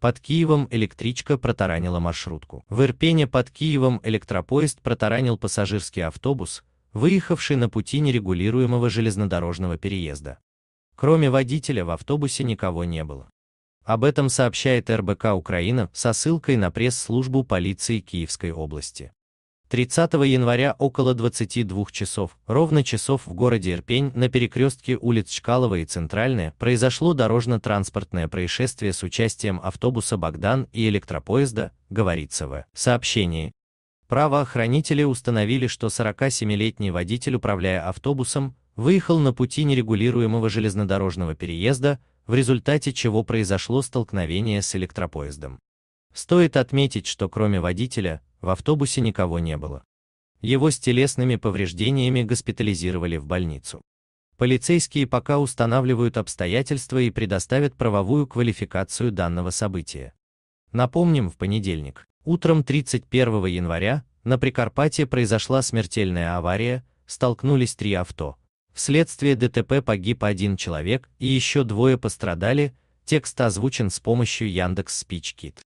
Под Киевом электричка протаранила маршрутку. В Ирпене под Киевом электропоезд протаранил пассажирский автобус, выехавший на пути нерегулируемого железнодорожного переезда. Кроме водителя в автобусе никого не было. Об этом сообщает РБК Украина со ссылкой на пресс-службу полиции Киевской области. 30 января около 22 часов, ровно часов в городе Ирпень на перекрестке улиц Чкалова и Центральная произошло дорожно-транспортное происшествие с участием автобуса «Богдан» и электропоезда, говорится в сообщении. Правоохранители установили, что 47-летний водитель, управляя автобусом, выехал на пути нерегулируемого железнодорожного переезда, в результате чего произошло столкновение с электропоездом. Стоит отметить, что кроме водителя, в автобусе никого не было. Его с телесными повреждениями госпитализировали в больницу. Полицейские пока устанавливают обстоятельства и предоставят правовую квалификацию данного события. Напомним, в понедельник, утром 31 января, на Прикарпатье произошла смертельная авария, столкнулись три авто. Вследствие ДТП погиб один человек и еще двое пострадали, текст озвучен с помощью Яндекс Спичкит.